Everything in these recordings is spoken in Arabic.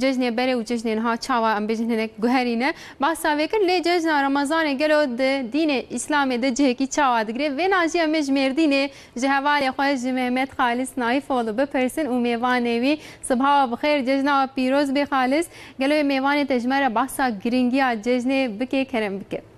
cejne bere û cejnên ha çawa em bêjin guherîne bahsa vêkir lê cejna Remezanê gelo di dînê İslamê de cihekî çawa digire vêna jî em ji mêrdînê ji hevalê xwe ji Mehmet Xalis Naîfo li bipirsin û mêvanê wî sibha bixêr cejna pîroz bê Xalis gelo mêvanê te ji me re bahsa giringiya cejnê bike kerem bike.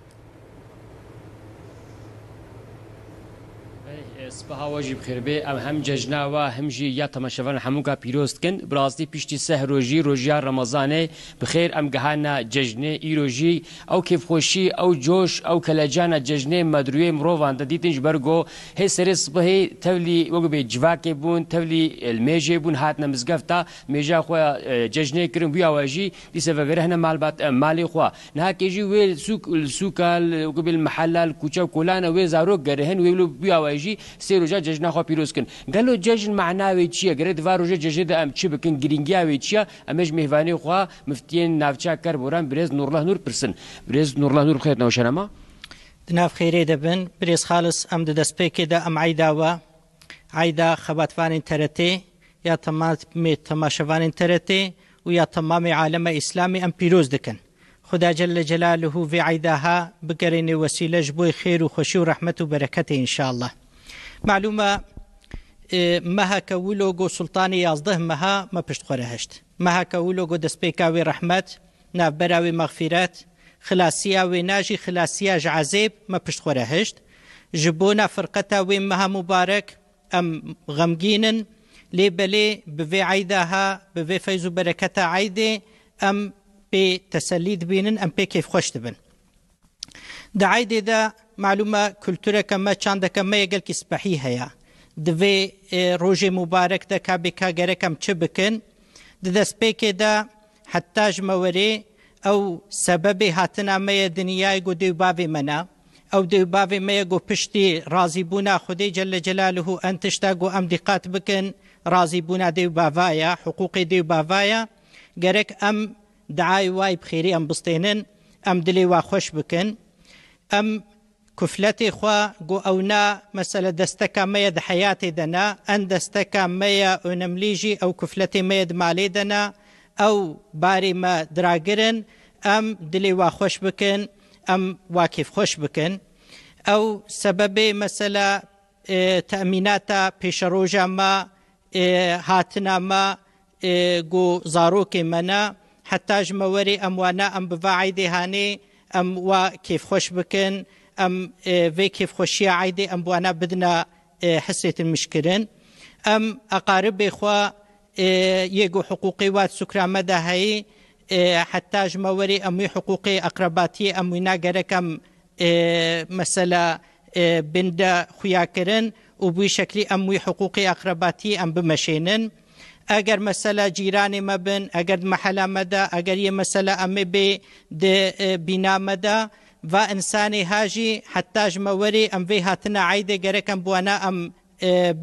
سپاهاوەژی بخێربێ ئەم هەم جەژناوە هەمژی یا تەمەشەفەن هەمووکە پیرۆستکن براستی پشتی سەهرۆژی ڕۆژیا ڕەمەزانێ بخێر ئەم گەهانە جەژنێ ئیرۆژی ئەو کێفخۆشی ئەو جۆش ئەو کەلەجانە جەژنێ مەدروێ مرۆڤان دەدیتنج بەرگۆ هێ سەرێ سبهەی تەولی وەگو بێ جوواکێ بوون تەولی مێژێ بوون هاتنە مزگەفتا مێژا خۆ جەژنێ کردن بویاوەژی دیسەڤگەرە هەنە مالبات ماڵی خوا ناکێژی وێ سوک سوکال وەگو بێ محەلال کوچە کۆلانە وێ زارۆک گەرهێن وێ بویاوەژی سێ ڕۆژە جەژناخوا پیرۆزکن گەلو جەژن معناوی چییە گرێت ڤژە جەژێدا ام چی بکەن گرنگیاوی چییە ئەمەش میێوانەی خوا مفتیان ناوچا کار بۆران برێز نورڵە نور پرسن برێز نورڵە نور خێتەوە شەرەما دناف ام دەبن برێز خالس ئەم دەدەستپێکێدا ئەم عیداوە عیدا خەباتوانین تەرەتێ یا تەماشەوانین تەرەتێ و یا تەمامی عالەمە ئیسلامی ئەم پیرۆز دەکەن خدا جل جلاله في عيدها بقرن وسيلة جبوي خير وخشي ورحمة وبركة إن شاء الله معلومه معلومە اه، مەهاکە ولۆگۆ سلتانی ما مەها مە پشتخۆرە هەشت مەهاکە ولۆگۆ دەستپێکاوی ڕەحمەت نافبەراوی مەغفیرەت خلاسییا وێ ناژی خلاسییا ژعازێب مە پشتخۆرە هەشت جبونا بۆنا وين وێ مبارك ام غمجين لي بلي بفي بڤێ عیداها بڤێ فەیز و بەرەکەتا عیدێ ئەم پێ تەسەلید بینن ئەم پێ کێف خۆش دا, دعای دا معلومه کلتورەکە مە چندەکە مەیەگەلکی سپەحی هەیە دوێ ڕۆژێ مبارەک دە کابێکا گەرەکەم چ بکن دەست پێکێدا حتاژ مەوەرێ ئەو سەبەبێ هاتنامەیە دنیای گو دوێ باێ منە ئەو دوێ باێ مەیە گۆ پشتی ڕازی بوونا خودەی جە لە جەلالله و ئەن تشتا گۆ ئەم دیقات بکن ڕازی بوونا دێ باڤایە حقوقی دێ باڤایە گەرەک ئەم دعای وای بخێری ئەم بستێنن ئەم دلێ وا خۆش بکن ئەم کوفلەتی خوا گو ئەونا مەسەلە دەستەکە مەیە د حیاتی دەنا ئەن دەستەکە مەیە ئۆنەملیژی ئەو کوفلەتی مەیە مالی دەنا ئەو باری مە دراگرن ئەم دلی وا خۆش بکن ئەم واکیف خۆش بکن ئەو سەبەبێ مەسەلە تەمیناتە پێشەڕۆژە مە هاتنا مە گو زارۆکی منە حتاژ مەوەری ئەموانە ئەم بڤعی دێهانێ ئەم وا کیف خۆش بکن، ام في آه، كيف خوشية عايدة ام بوانا بدنا آه، حسيت المشكلين ام اقارب اخوا آه، يجو حقوقي وات سكرا مدى هاي حتى جموري امي حقوقي اقرباتي امي ناقركم مثلا بند كرن وبي شكلي اموي حقوقي اقرباتي ام بمشينن اگر مثلا جيراني مبن اگر محلا مدى اگر يه مثلا امي بي د بنا مدى و انسانی هاجی حتاج موری ام وی هاتنا عیده گرکم بوانا ام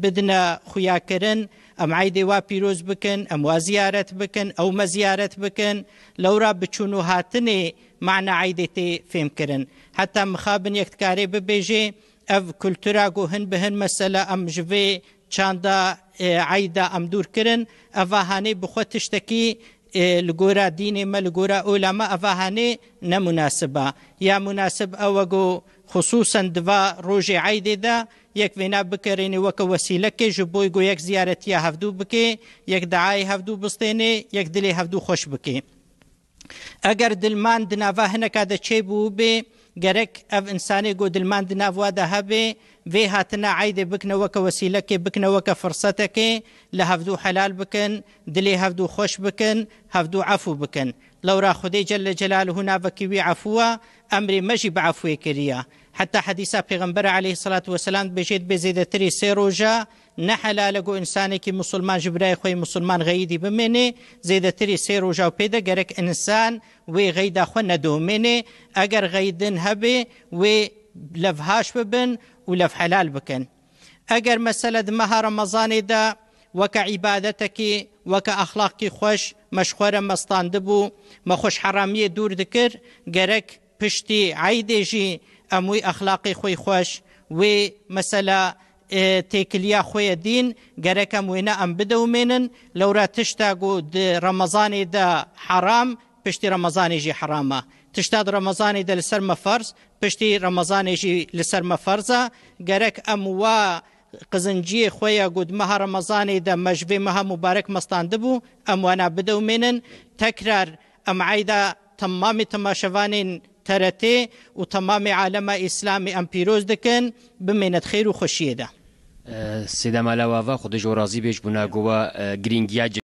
بدنا خویاکرن ام عیده وا پیروز بکن ام وا زیارت بکن او ما زیارت بکن لورا بچونو هاتنی معنا عیده تی فهم کرن حتی مخابن یکتکاری ببیجی اف کلتورا گوهن بهن مسئله ام جوی چاندا عیده ام دور کرن اف هانی بخوتشتکی لګورا دین مل ګورا علما افهانه نه مناسبه یا مناسب اوګو خصوصا دوا روج عید ده یک وینا بکرینی وک وسیله کې جبوی گو یک زیارتیه هفدو بکې یک دعای هفدو بستینه یک دلی هفدو خوش بکې اگر دلمان دنا وهنه کا د چي بو به گەرەك ئەف ئینسانی گودلمان دناوادا هەبێ vê hatine eydê bikineweke wesîlekê bikineweke firsetekê li hevdû helal bikin, dilê hevdû xweş bikin, hevdû efû bikin. Lewra Xudê celle celal hû navekî wî efû we, emrê me jî bi efûyê kiriye. حتى حديثا پیغمبر عليه الصلاة والسلام بجید بزيد تري سيرو جا نحلا لگو كي مسلمان جبراي خوي مسلمان غيدي بميني زيد تري سيرو جا و پیدا انسان وي غيدا خو ندومینه اگر غيدن هبه وي لفهاش ببن و لف حلال بکن اگر مسألة مها رمضانی دا وەکە عبادتك وەکە أخلاقك خوش مشخورة مستاندبو مخوش حرامية دور دكر گەرەک پشتی عیدێژی اموی اخلاقی خوی خوش و مثلا تێکلیا خۆیە دین گەرەکەم وێنە ئەم بدەومێنن لەورە تشتاگ و ڕەمەزانیدا حرام پشتی ڕەمەزانێژی حرامە. تشتاد ڕەمەزانی دە لەسەر مەفەرز پشتی ڕەمەزانێژی لەسەر مەفەرزە گەرەک ئەم وا قزنجیە خۆیە گودمەها ڕەمەزانی دە مەژبێ مەها مبارەك مەستان دەبوو ئەم وانە بدەومێنن تەکرار ئەم عیدا تەمامی تەماشەوانین ترەتێ و عالم اسلام ئیسلامی ئەم پیرۆز دەکەن بمێنەت خێر و خۆشیەدا سێدامالەواوا خودش بيش بێش بووناگووە اه، گرنگیا